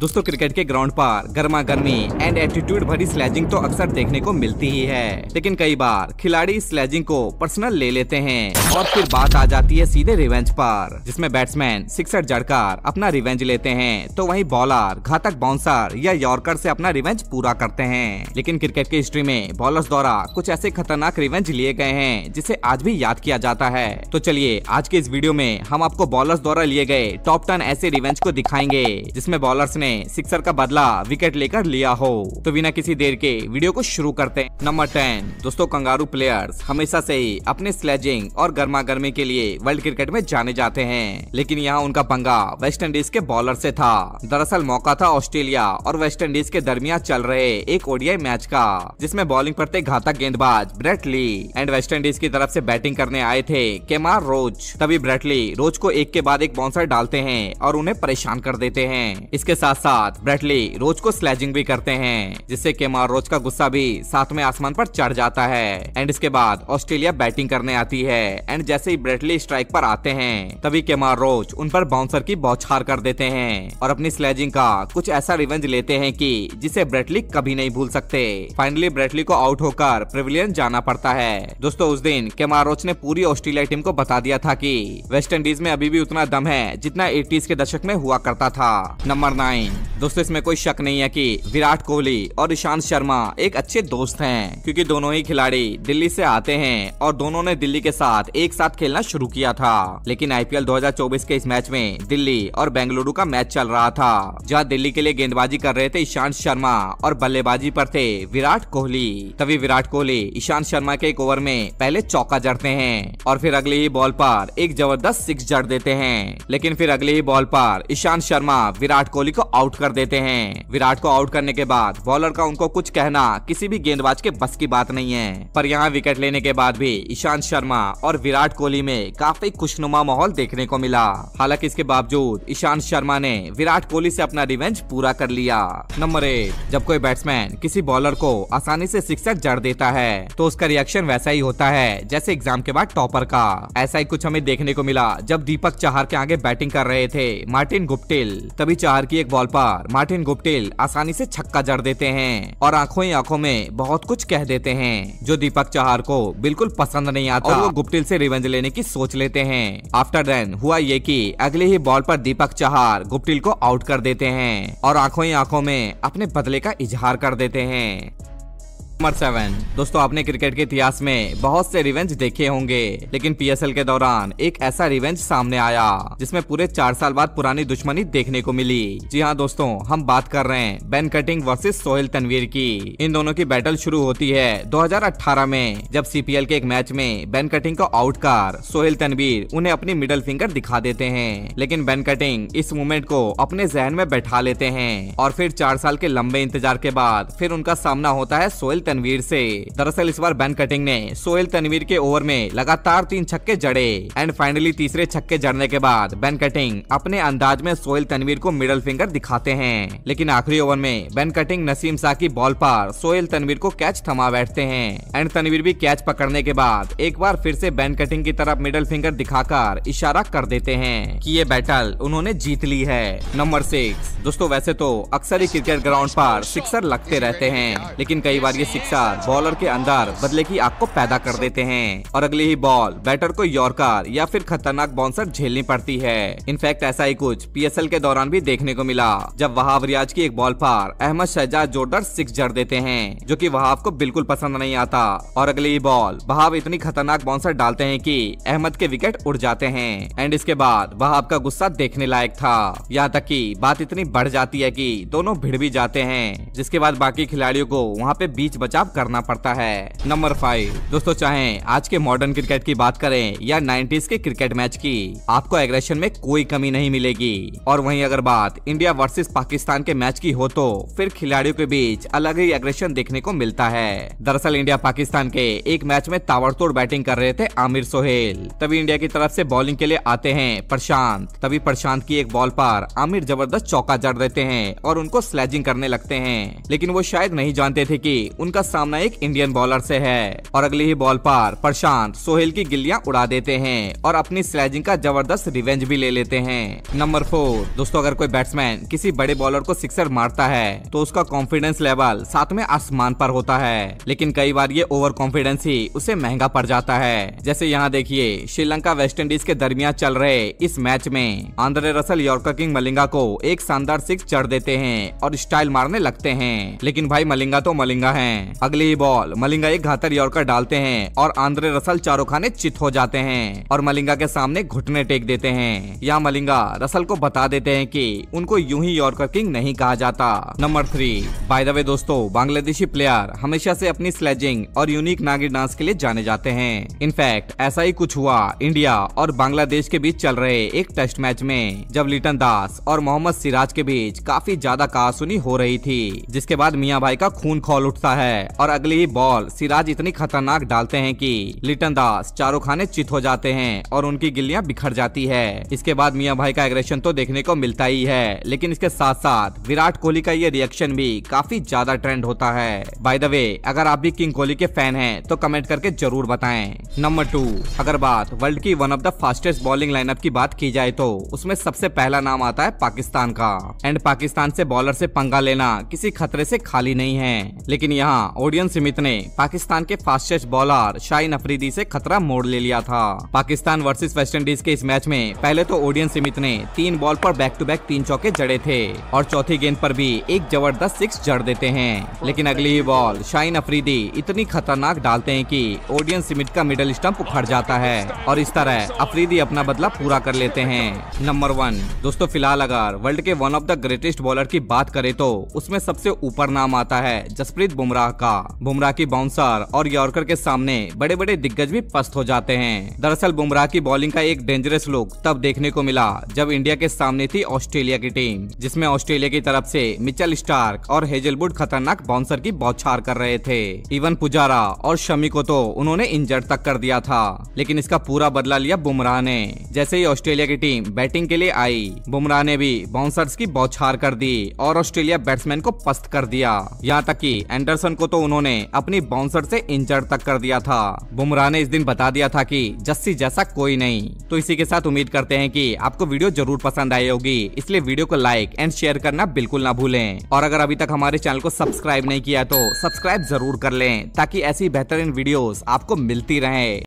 दोस्तों क्रिकेट के ग्राउंड पर गर्मा गर्मी एंड एटीट्यूड भरी स्लैजिंग तो अक्सर देखने को मिलती ही है लेकिन कई बार खिलाड़ी स्लैजिंग को पर्सनल ले लेते हैं और फिर बात आ जाती है सीधे रिवेंज पर जिसमें बैट्समैन सिक्सर जड़कर अपना रिवेंज लेते हैं तो वही बॉलर घातक बाउंसर या यॉर्कर से अपना रिवेंज पूरा करते हैं लेकिन क्रिकेट की हिस्ट्री में बॉलर्स द्वारा कुछ ऐसे खतरनाक रिवेंज लिए गए हैं जिसे आज भी याद किया जाता है तो चलिए आज के इस वीडियो में हम आपको बॉलर्स द्वारा लिए गए टॉप टेन ऐसे रिवेंज को दिखाएंगे जिसमे बॉलर्स ने ने सिक्सर का बदला विकेट लेकर लिया हो तो बिना किसी देर के वीडियो को शुरू करते हैं नंबर टेन दोस्तों कंगारू प्लेयर्स हमेशा से ही अपने स्लेजिंग और गर्मा गर्मी के लिए वर्ल्ड क्रिकेट में जाने जाते हैं लेकिन यहाँ उनका पंगा वेस्ट इंडीज के बॉलर ऐसी था दरअसल मौका था ऑस्ट्रेलिया और वेस्ट इंडीज के दरमियान चल रहे एक ओडियाई मैच का जिसमे बॉलिंग पड़ते घातक गेंदबाज ब्रेटली एंड वेस्ट इंडीज की तरफ ऐसी बैटिंग करने आए थे केमार रोज तभी ब्रेटली रोज को एक के बाद एक बॉन्सर डालते हैं और उन्हें परेशान कर देते हैं इसके साथ साथ ब्रेटली रोज को स्लैजिंग भी करते हैं जिससे केमार रोज का गुस्सा भी साथ में आसमान पर चढ़ जाता है एंड इसके बाद ऑस्ट्रेलिया बैटिंग करने आती है एंड जैसे ही ब्रेटली स्ट्राइक पर आते हैं तभी केमार रोज उन पर बाउंसर की बौछार कर देते हैं और अपनी स्लैजिंग का कुछ ऐसा रिवेंज लेते हैं की जिसे ब्रेटली कभी नहीं भूल सकते फाइनली ब्रेटली को आउट होकर प्रिविलियन जाना पड़ता है दोस्तों उस दिन केमार रोच ने पूरी ऑस्ट्रेलिया टीम को बता दिया था कि वेस्ट इंडीज में अभी भी उतना दम है जितना एटीज के दशक में हुआ करता था नंबर नाइन नाइन दोस्तों इसमें कोई शक नहीं है कि विराट कोहली और ईशांत शर्मा एक अच्छे दोस्त हैं क्योंकि दोनों ही खिलाड़ी दिल्ली से आते हैं और दोनों ने दिल्ली के साथ एक साथ खेलना शुरू किया था लेकिन आईपीएल 2024 के इस मैच में दिल्ली और बेंगलुरु का मैच चल रहा था जहां दिल्ली के लिए गेंदबाजी कर रहे थे ईशांत शर्मा और बल्लेबाजी पर थे विराट कोहली तभी विराट कोहली ईशांत शर्मा के एक ओवर में पहले चौका जड़ते हैं और फिर अगले ही बॉल पर एक जबरदस्त सिक्स जड़ देते हैं लेकिन फिर अगले ही बॉल पर ईशांत शर्मा विराट कोहली को आउट कर देते हैं विराट को आउट करने के बाद बॉलर का उनको कुछ कहना किसी भी गेंदबाज के बस की बात नहीं है पर यहाँ विकेट लेने के बाद भी ईशांत शर्मा और विराट कोहली में काफी खुशनुमा माहौल देखने को मिला हालांकि इसके बावजूद ईशांत शर्मा ने विराट कोहली से अपना रिवेंज पूरा कर लिया नंबर एक जब कोई बैट्समैन किसी बॉलर को आसानी से सिक्सर जड़ देता है तो उसका रिएक्शन वैसा ही होता है जैसे एग्जाम के बाद टॉपर का ऐसा ही कुछ हमें देखने को मिला जब दीपक चाहर के आगे बैटिंग कर रहे थे मार्टिन गुप्टिल तभी चाहर की एक बॉल बॉल पर मार्टिन गुप्टिल आसानी से छक्का जड़ देते हैं और आंखों ही आंखों में बहुत कुछ कह देते हैं जो दीपक चौहार को बिल्कुल पसंद नहीं आता और वो गुप्टिल से रिवेंज लेने की सोच लेते हैं आफ्टर देन हुआ ये कि अगले ही बॉल पर दीपक चहार गुप्टिल को आउट कर देते हैं और आंखों ही आंखों में अपने बदले का इजहार कर देते हैं नंबर सेवन दोस्तों आपने क्रिकेट के इतिहास में बहुत से रिवेंज देखे होंगे लेकिन पीएसएल के दौरान एक ऐसा रिवेंज सामने आया जिसमें पूरे चार साल बाद पुरानी दुश्मनी देखने को मिली जी हाँ दोस्तों हम बात कर रहे हैं Ben Cutting versus Sohail Tanvir की इन दोनों की बैटल शुरू होती है 2018 में जब सी के एक मैच में बैन कटिंग को आउट कर सोहेल तनवीर उन्हें अपनी मिडल फिंगर दिखा देते हैं लेकिन बैन कटिंग इस मूवमेंट को अपने जहन में बैठा लेते हैं और फिर चार साल के लंबे इंतजार के बाद फिर उनका सामना होता है सोहेल तनवीर से दरअसल इस बार बैन कटिंग ने सोहेल तनवीर के ओवर में लगातार तीन छक्के जड़े एंड फाइनली तीसरे छक्के जड़ने के बाद बैन कटिंग अपने अंदाज में सोहेल तनवीर को मिडल फिंगर दिखाते हैं लेकिन आखिरी ओवर में बैन कटिंग नसीम शाह की बॉल पर सोहेल तनवीर को कैच थमा बैठते हैं एंड तनवीर भी कैच पकड़ने के बाद एक बार फिर से बैन कटिंग की तरफ मिडल फिंगर दिखाकर इशारा कर देते हैं कि ये बैटल उन्होंने जीत ली है नंबर सिक्स दोस्तों वैसे तो अक्सर ही क्रिकेट ग्राउंड पर सिक्सर लगते रहते हैं लेकिन कई बार ये सिक्सर बॉलर के अंदर बदले की आग को पैदा कर देते हैं और अगली ही बॉल बैटर को यॉर्कर या फिर खतरनाक बाउंसर झेलनी पड़ती है इनफैक्ट ऐसा ही कुछ पी के दौरान भी देखने को मिला जब वहाव रियाज की एक बॉल पर अहमद शहजाद जोरदार सिक्स जड़ देते हैं जो की वहाव को बिल्कुल पसंद नहीं आता और अगली ही बॉल वहाव इतनी खतरनाक बाउंसर डालते हैं की अहमद के विकेट उड़ जाते हैं एंड इसके बाद वहाव का गुस्सा देखने लायक था यहाँ तक की बात इतनी बढ़ जाती है की दोनों भिड़ भी जाते हैं जिसके बाद बाकी खिलाड़ियों को वहाँ पे बीच बचाव करना पड़ता है नंबर फाइव दोस्तों चाहे आज के मॉडर्न क्रिकेट की बात करें या नाइन्टीज के क्रिकेट मैच की आपको एग्रेशन में कोई कमी नहीं मिलेगी और वहीं अगर बात इंडिया वर्सेस पाकिस्तान के मैच की हो तो फिर खिलाड़ियों के बीच अलग ही एग्रेशन देखने को मिलता है दरअसल इंडिया पाकिस्तान के एक मैच में ताबड़तोड़ बैटिंग कर रहे थे आमिर सोहेल तभी इंडिया की तरफ से बॉलिंग के लिए आते हैं प्रशांत तभी प्रशांत की एक बॉल पर आमिर जबरदस्त चौका जड़ देते हैं और उनको स्लैजिंग करने लगते हैं लेकिन वो शायद नहीं जानते थे की उनका उनका सामना एक इंडियन बॉलर से है और अगले ही बॉल पर प्रशांत सोहेल की गिल्लियां उड़ा देते हैं और अपनी स्लैजिंग का जबरदस्त रिवेंज भी ले लेते हैं नंबर फोर दोस्तों अगर कोई बैट्समैन किसी बड़े बॉलर को सिक्सर मारता है तो उसका कॉन्फिडेंस लेवल साथ में आसमान पर होता है लेकिन कई बार ये ओवर कॉन्फिडेंस ही उसे महंगा पड़ जाता है जैसे यहाँ देखिए श्रीलंका वेस्ट इंडीज के दरमियान चल रहे इस मैच में Andre Russell yorker king Malinga को एक शानदार सिक्स चढ़ देते हैं और स्टाइल मारने लगते हैं लेकिन भाई मलिंगा तो मलिंगा है अगली बॉल मलिंगा एक घातर यॉर्कर डालते हैं और आंद्रे रसल चारों खाने चित हो जाते हैं और मलिंगा के सामने घुटने टेक देते हैं यहाँ मलिंगा रसल को बता देते हैं की उनको यूं ही यॉर्कर किंग नहीं कहा जाता number three by the way दोस्तों बांग्लादेशी प्लेयर हमेशा से अपनी स्लेजिंग और यूनिक नागिर डांस के लिए जाने जाते हैं इनफैक्ट ऐसा ही कुछ हुआ इंडिया और बांग्लादेश के बीच चल रहे एक टेस्ट मैच में जब लिटन दास और मोहम्मद सिराज के बीच काफी ज्यादा कहा हो रही थी जिसके बाद मियाँ भाई का खून खोल उठता है है और अगली ही बॉल सिराज इतनी खतरनाक डालते हैं कि लिटन दास चारों खाने चित हो जाते हैं और उनकी गिल्लियां बिखर जाती है इसके बाद मियाँ भाई का एग्रेशन तो देखने को मिलता ही है लेकिन इसके साथ साथ विराट कोहली का ये रिएक्शन भी काफी ज्यादा ट्रेंड होता है बाय द वे अगर आप भी किंग कोहली के फैन है तो कमेंट करके जरूर बताए नंबर टू अगर बात वर्ल्ड की one of the fastest bowling lineup की बात की जाए तो उसमें सबसे पहला नाम आता है पाकिस्तान का एंड पाकिस्तान से बॉलर से पंगा लेना किसी खतरे से खाली नहीं है लेकिन यहाँ जहां ओडियन सिमित ने पाकिस्तान के फास्टेस्ट बॉलर शाइन अफरीदी से खतरा मोड़ ले लिया था पाकिस्तान वर्सेस इंडीज के इस मैच में पहले तो ओडियन सिमित ने तीन बॉल पर बैक टू बैक तीन चौके जड़े थे और चौथी गेंद पर भी एक जबरदस्त सिक्स जड़ देते हैं लेकिन अगली ही बॉल शाइन अफरीदी इतनी खतरनाक डालते हैं कि ओडियन सिमित का मिडल स्टम्प उखड़ जाता है और इस तरह अफरीदी अपना बदला पूरा कर लेते हैं नंबर वन दोस्तों फिलहाल अगर वर्ल्ड के one of the greatest bowler की बात करें तो उसमें सबसे ऊपर नाम आता है जसप्रीत बुमराह का बुमराह की बाउंसर और यॉर्कर के सामने बड़े बड़े दिग्गज भी पस्त हो जाते हैं दरअसल बुमराह की बॉलिंग का एक डेंजरस लुक तब देखने को मिला जब इंडिया के सामने थी ऑस्ट्रेलिया की टीम जिसमें ऑस्ट्रेलिया की तरफ ऐसी मिचल स्टार्क और हेजलवुड खतरनाक बाउंसर की बौछार कर रहे थे इवन पुजारा और शमी को तो उन्होंने इंजर्ड तक कर दिया था लेकिन इसका पूरा बदला लिया बुमराह ने जैसे ही ऑस्ट्रेलिया की टीम बैटिंग के लिए आई बुमराह ने भी बाउंसर्स की बौछार कर दी और ऑस्ट्रेलिया बैट्समैन को पस्त कर दिया यहाँ तक की एंडरसन को तो उन्होंने अपनी बाउंसर से इंजर्ड तक कर दिया था बुमराह ने इस दिन बता दिया था कि जस्सी जैसा कोई नहीं तो इसी के साथ उम्मीद करते हैं कि आपको वीडियो जरूर पसंद आई होगी इसलिए वीडियो को लाइक एंड शेयर करना बिल्कुल ना भूलें और अगर अभी तक हमारे चैनल को सब्सक्राइब नहीं किया तो सब्सक्राइब जरूर कर लें ताकि ऐसी बेहतरीन वीडियोस आपको मिलती रहे